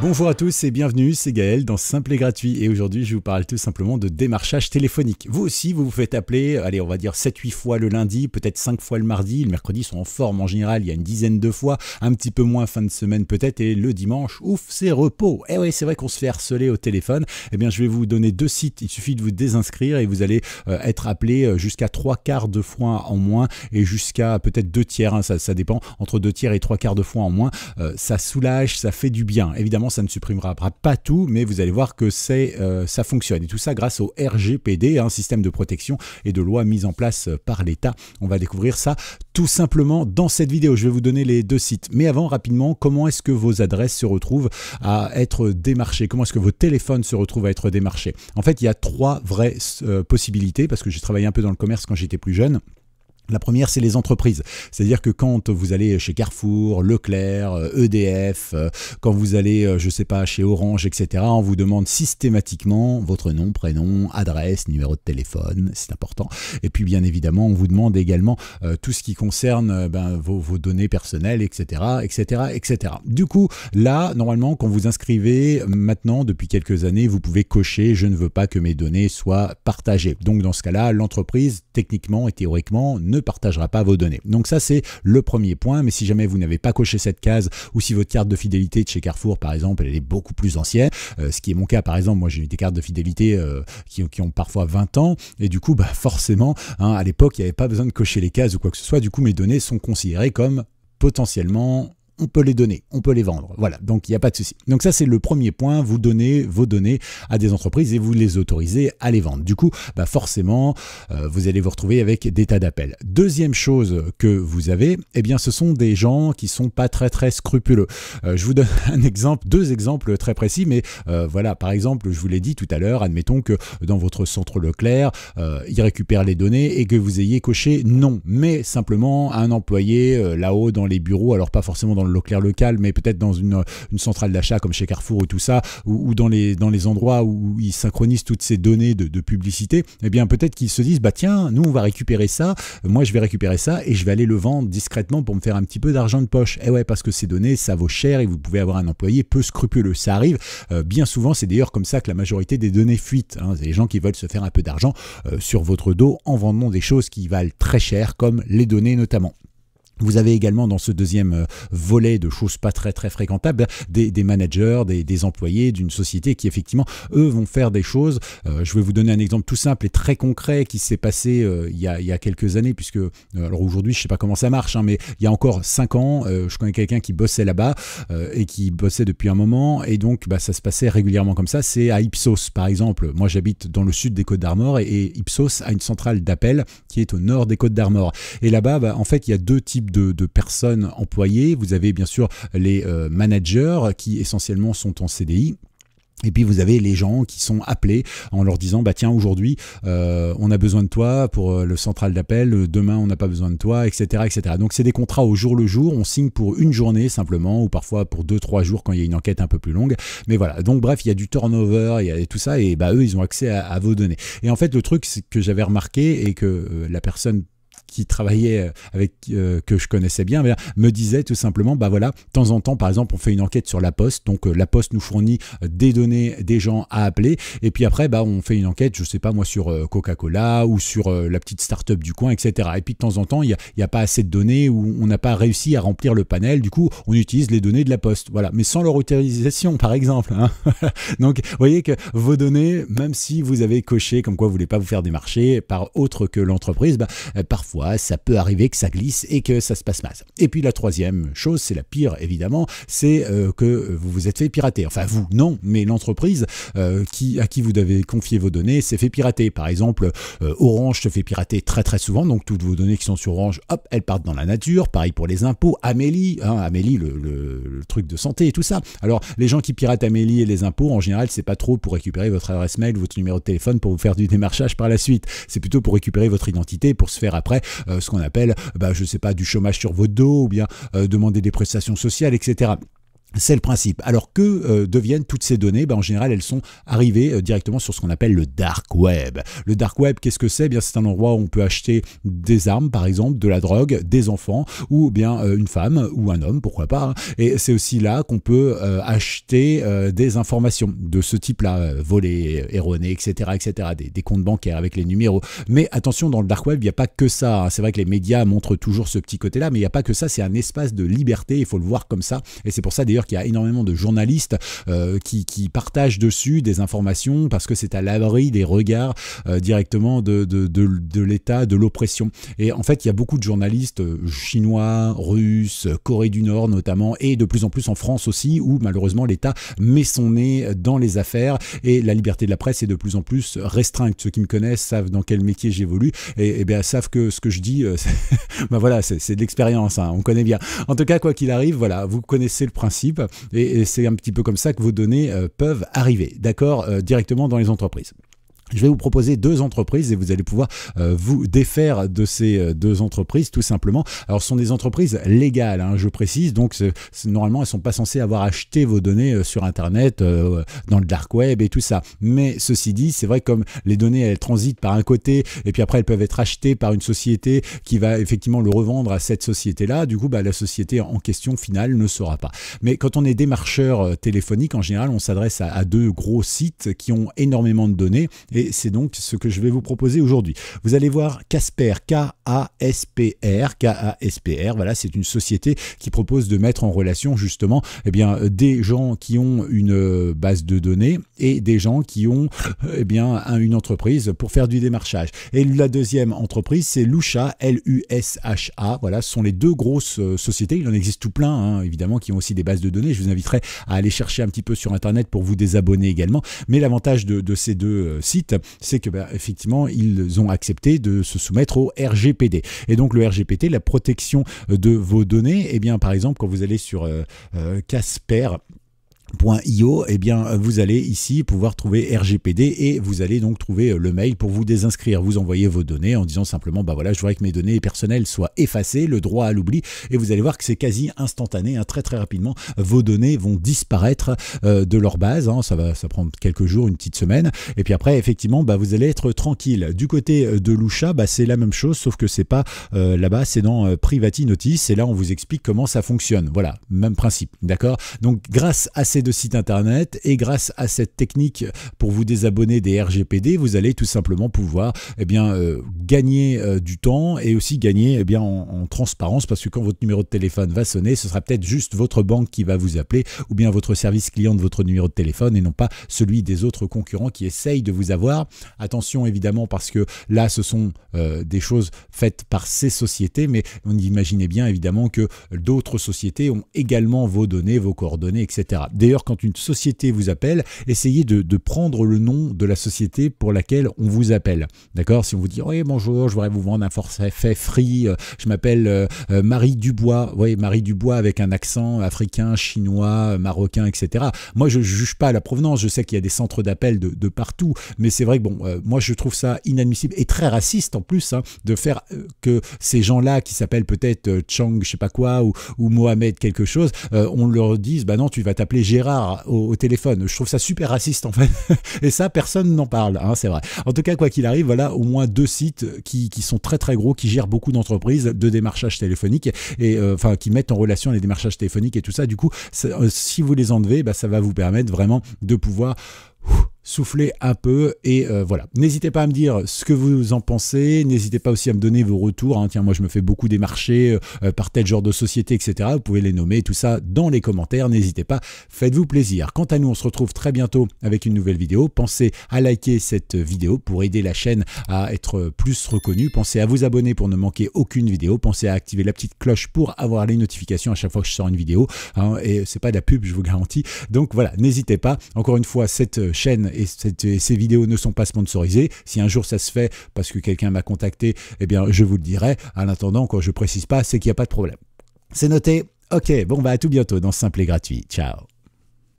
Bonjour à tous et bienvenue, c'est Gaël dans Simple et Gratuit et aujourd'hui je vous parle tout simplement de démarchage téléphonique. Vous aussi vous vous faites appeler, allez on va dire 7-8 fois le lundi, peut-être 5 fois le mardi, le mercredi sont en forme en général, il y a une dizaine de fois, un petit peu moins fin de semaine peut-être et le dimanche, ouf c'est repos. Eh oui c'est vrai qu'on se fait harceler au téléphone, eh bien je vais vous donner deux sites, il suffit de vous désinscrire et vous allez euh, être appelé euh, jusqu'à 3 quarts de fois en moins et jusqu'à peut-être 2 tiers, hein. ça, dépend, entre 2 tiers et 3 quarts de fois en moins, euh, ça soulage, ça fait du bien. Évidemment ça ne supprimera pas tout, mais vous allez voir que c'est, euh, ça fonctionne. Et tout ça grâce au RGPD, un hein, système de protection et de loi mis en place par l'État. On va découvrir ça tout simplement dans cette vidéo. Je vais vous donner les deux sites. Mais avant, rapidement, comment est-ce que vos adresses se retrouvent à être démarchées Comment est-ce que vos téléphones se retrouvent à être démarchés En fait, il y a trois vraies euh, possibilités, parce que j'ai travaillé un peu dans le commerce quand j'étais plus jeune. La première, c'est les entreprises. C'est-à-dire que quand vous allez chez Carrefour, Leclerc, EDF, euh, e euh, quand vous allez, euh, je sais pas, chez Orange, etc., on vous demande systématiquement votre nom, prénom, adresse, numéro de téléphone, c'est important. Et puis, bien évidemment, on vous demande également tout ce qui concerne ben, vos, vos, données personnelles, etc., etc., etc. Du coup, là, normalement, quand vous inscrivez maintenant, depuis quelques années, vous pouvez cocher « Je ne veux pas que mes données soient partagées ». Donc, dans ce cas-là, l'entreprise, techniquement et théoriquement, ne partagera pas vos données. Donc ça c'est le premier point, mais si jamais vous n'avez pas coché cette case ou si votre carte de fidélité de chez Carrefour par exemple elle est beaucoup plus ancienne, euh, ce qui est mon cas par exemple, moi j'ai eu des cartes de fidélité euh, qui, ont parfois 20 ans et du coup bah, forcément hein, à l'époque il n'y avait pas besoin de cocher les cases ou quoi que ce soit, du coup mes données sont considérées comme potentiellement on peut les donner, on peut les vendre. Voilà, donc il n'y a pas de souci. Donc ça, c'est le premier point, vous donnez vos données à des entreprises et vous les autorisez à les vendre. Du coup, bah forcément, euh, vous allez vous retrouver avec des tas d'appels. Deuxième chose que vous avez, eh bien, ce sont des gens qui sont pas très très scrupuleux. Euh, je vous donne un exemple, deux exemples très précis, mais euh, voilà, par exemple, je vous l'ai dit tout à l'heure, admettons que dans votre centre Leclerc, il récupère les données et que vous ayez coché non, mais simplement un employé là-haut dans les bureaux, alors pas forcément dans le local, mais peut-être dans une, centrale d'achat comme chez Carrefour ou tout ça, ou, dans, les, dans les endroits où ils synchronisent toutes ces données de, publicité, et eh bien peut-être qu'ils se disent, bah tiens, nous on va récupérer ça, moi je vais récupérer ça et je vais aller le vendre discrètement pour me faire un petit peu d'argent de poche. et eh ouais, parce que ces données, ça vaut cher et vous pouvez avoir un employé peu scrupuleux. Ça arrive euh, bien souvent, c'est d'ailleurs comme ça que la majorité des données fuitent. Hein. les gens qui veulent se faire un peu d'argent euh, sur votre dos en vendant des choses qui valent très cher, comme les données notamment. Vous avez également dans ce deuxième euh, volet de choses pas très très fréquentables des, des managers, des, des employés d'une société qui effectivement eux vont faire des choses. Euh, je vais vous donner un exemple tout simple et très concret qui s'est passé euh, il, y a, il, y a, quelques années puisque alors aujourd'hui je sais pas comment ça marche hein, mais il y a encore cinq ans je connais quelqu'un qui bossait là-bas et qui bossait depuis un moment et donc bah, ça se passait régulièrement comme ça. C'est à Ipsos par exemple. Moi j'habite dans le sud des Côtes d'Armor et, et, Ipsos a une centrale d'appel qui est au nord des Côtes d'Armor et là-bas bah, en fait il y a deux types de, personnes employées. Vous avez bien sûr les euh, managers qui essentiellement sont en CDI. Et puis vous avez les gens qui sont appelés en leur disant bah tiens aujourd'hui euh, on a besoin de toi pour euh, le central d'appel demain on n'a pas besoin de toi etc etc donc c'est des contrats au jour le jour on signe pour une journée simplement ou parfois pour deux trois jours quand il y a une enquête un peu plus longue mais voilà donc bref il y a du turnover il y a tout ça et bah eux ils ont accès à, à vos données et en fait le truc que j'avais remarqué et que la personne qui travaillait euh, avec euh, que je connaissais bien me disait tout simplement bah voilà de temps en temps par exemple on fait une enquête sur la poste donc euh, la poste nous fournit des données des gens à appeler et puis après bah on fait une enquête je sais pas moi sur Coca-Cola ou sur la petite start-up du coin etc et puis de temps en temps il n'y a, pas assez de données ou on n'a pas réussi à remplir le panel du coup on utilise les données de la poste voilà mais sans leur autorisation par exemple hein. donc vous voyez que vos données même si vous avez coché comme quoi vous voulez pas vous faire démarcher par autre que l'entreprise bah, parfois ça peut arriver que ça glisse et que ça se passe mal. Et puis la troisième chose, c'est la pire évidemment, c'est euh, que vous vous êtes fait pirater. Enfin vous, non, mais l'entreprise euh, qui, à qui vous devez confier vos données s'est fait pirater. Par exemple, euh, Orange se fait pirater très très souvent, donc toutes vos données qui sont sur Orange, hop, elles partent dans la nature. Pareil pour les impôts. Amélie, hein, Amélie, le, truc de santé et tout ça. Alors les gens qui piratent Amélie et les impôts, en général, c'est pas trop pour récupérer votre adresse mail, votre numéro de téléphone pour vous faire du démarchage par la suite. C'est plutôt pour récupérer votre identité, pour se faire après euh, ce qu'on appelle, bah, je ne sais pas, du chômage sur votre dos ou bien euh, demander des prestations sociales, etc. C'est le principe. Alors que euh, deviennent toutes ces données ben, En général, elles sont arrivées euh, directement sur ce qu'on appelle le dark web. Le dark web, qu'est-ce que c'est eh bien, c'est un endroit où on peut acheter des armes, par exemple, de la drogue, des enfants, ou bien euh, une femme ou un homme, pourquoi pas. Hein. Et c'est aussi là qu'on peut acheter des informations de ce type-là, volées, erronées, etc., etc. Des, comptes bancaires avec les numéros. Mais attention, dans le dark web, il n'y a pas que ça. Hein. C'est vrai que les médias montrent toujours ce petit côté-là, mais il n'y a pas que ça. C'est un espace de liberté. Il faut le voir comme ça. Et c'est pour ça d'ailleurs qu'il y a énormément de journalistes euh, qui, partagent dessus des informations parce que c'est à l'abri des regards euh, directement de, de l'État, de, l'oppression. Et en fait, il y a beaucoup de journalistes euh, chinois, russes, Corée du Nord notamment, et de plus en plus en France aussi, où malheureusement l'État met son nez dans les affaires et la liberté de la presse est de plus en plus restreinte. Ceux qui me connaissent savent dans quel métier j'évolue et, eh bien, savent que ce que je dis, ben voilà, c'est de l'expérience, hein, on connaît bien. En tout cas, quoi qu'il arrive, voilà, vous connaissez le principe et c'est un petit peu comme ça que vos données euh, peuvent arriver, d'accord, euh, directement dans les entreprises. Je vais vous proposer deux entreprises et vous allez pouvoir euh, vous défaire de ces euh, deux entreprises tout simplement. Alors ce sont des entreprises légales, hein, je précise, donc normalement elles sont pas censées avoir acheté vos données euh, sur Internet, dans le dark web et tout ça. Mais ceci dit, c'est vrai comme les données elles transitent par un côté et puis après elles peuvent être achetées par une société qui va effectivement le revendre à cette société-là. Du coup, bah, la société en question finale ne saura pas. Mais quand on est démarcheur téléphonique, en général, on s'adresse à, deux gros sites qui ont énormément de données et c'est donc ce que je vais vous proposer aujourd'hui. Vous allez voir Casper, K-A-S-P-R, K-A-S-P-R, voilà, c'est une société qui propose de mettre en relation justement eh bien, des gens qui ont une euh, base de données et des gens qui ont euh, eh bien, une entreprise pour faire du démarchage. Et la deuxième entreprise, c'est Lusha, L-U-S-H-A, voilà, ce sont les deux grosses euh, sociétés, il en existe tout plein, hein, évidemment, qui ont aussi des bases de données, je vous inviterai à aller chercher un petit peu sur Internet pour vous désabonner également, mais l'avantage de ces deux sites, c'est que bah, effectivement, ils ont accepté de se soumettre au RGPD. Et donc le RGPD, la protection euh, de vos données, et eh bien par exemple quand vous allez sur euh, euh, Casper, Io, et eh bien, euh, vous allez ici pouvoir trouver RGPD et vous allez donc trouver euh, le mail pour vous désinscrire. Vous envoyez vos données en disant simplement, bah voilà, je voudrais que mes données personnelles soient effacées, le droit à l'oubli, et vous allez voir que c'est quasi instantané, hein. très très rapidement, vos données vont disparaître euh, de leur base. Hein. ça va, ça prend quelques jours, une petite semaine, et puis après, effectivement, bah, vous allez être tranquille. Du côté de Lucha, bah, c'est la même chose, sauf que c'est pas là-bas, c'est dans Privati Notice, et là, on vous explique comment ça fonctionne. Voilà, même principe, d'accord. Donc, grâce à ces de sites internet et grâce à cette technique pour vous désabonner des RGPD, vous allez tout simplement pouvoir eh bien, euh, gagner euh, du temps et aussi gagner eh bien, en, transparence parce que quand votre numéro de téléphone va sonner, ce sera peut-être juste votre banque qui va vous appeler ou bien votre service client de votre numéro de téléphone et non pas celui des autres concurrents qui essayent de vous avoir. Attention évidemment parce que là, ce sont euh, des choses faites par ces sociétés, mais on imagine bien évidemment que d'autres sociétés ont également vos données, vos coordonnées, etc. Des D'ailleurs, quand une société vous appelle, essayez de, prendre le nom de la société pour laquelle on vous appelle. D'accord Si on vous dit Oui, bonjour, je voudrais vous vendre un forfait free, euh, je m'appelle euh, euh, Marie Dubois. Oui, Marie Dubois avec un accent africain, chinois, marocain, etc. Moi, je ne juge pas la provenance. Je sais qu'il y a des centres d'appel de, partout, mais c'est vrai que, bon, moi, je trouve ça inadmissible et très raciste en plus hein, de faire que ces gens-là qui s'appellent peut-être Chang, je sais pas quoi, ou, Mohamed quelque chose, on leur dise Bah non, tu vas t'appeler rare au, téléphone. Je trouve ça super raciste en fait. Et ça, personne n'en parle, hein, c'est vrai. En tout cas, quoi qu'il arrive, voilà au moins deux sites qui, qui, sont très très gros, qui gèrent beaucoup d'entreprises de démarchage téléphonique et euh, enfin qui mettent en relation les démarchages téléphoniques et tout ça. Du coup, euh, si vous les enlevez, bah, ça va vous permettre vraiment de pouvoir souffler un peu et euh, voilà. N'hésitez pas à me dire ce que vous en pensez, n'hésitez pas aussi à me donner vos retours. Hein. Tiens, moi je me fais beaucoup des marchés euh, euh, par tel genre de société, etc. Vous pouvez les nommer, tout ça dans les commentaires, n'hésitez pas, faites-vous plaisir. Quant à nous, on se retrouve très bientôt avec une nouvelle vidéo. Pensez à liker cette vidéo pour aider la chaîne à être plus reconnue. Pensez à vous abonner pour ne manquer aucune vidéo. Pensez à activer la petite cloche pour avoir les notifications à chaque fois que je sors une vidéo. Hein. Et c'est pas de la pub, je vous garantis. Donc voilà, n'hésitez pas. Encore une fois, cette chaîne et, ces vidéos ne sont pas sponsorisées. Si un jour ça se fait parce que quelqu'un m'a contacté, eh bien je vous le dirai. À attendant, quand je précise pas, c'est qu'il n'y a pas de problème. C'est noté. Ok, bon va bah, à tout bientôt dans Simple et Gratuit. Ciao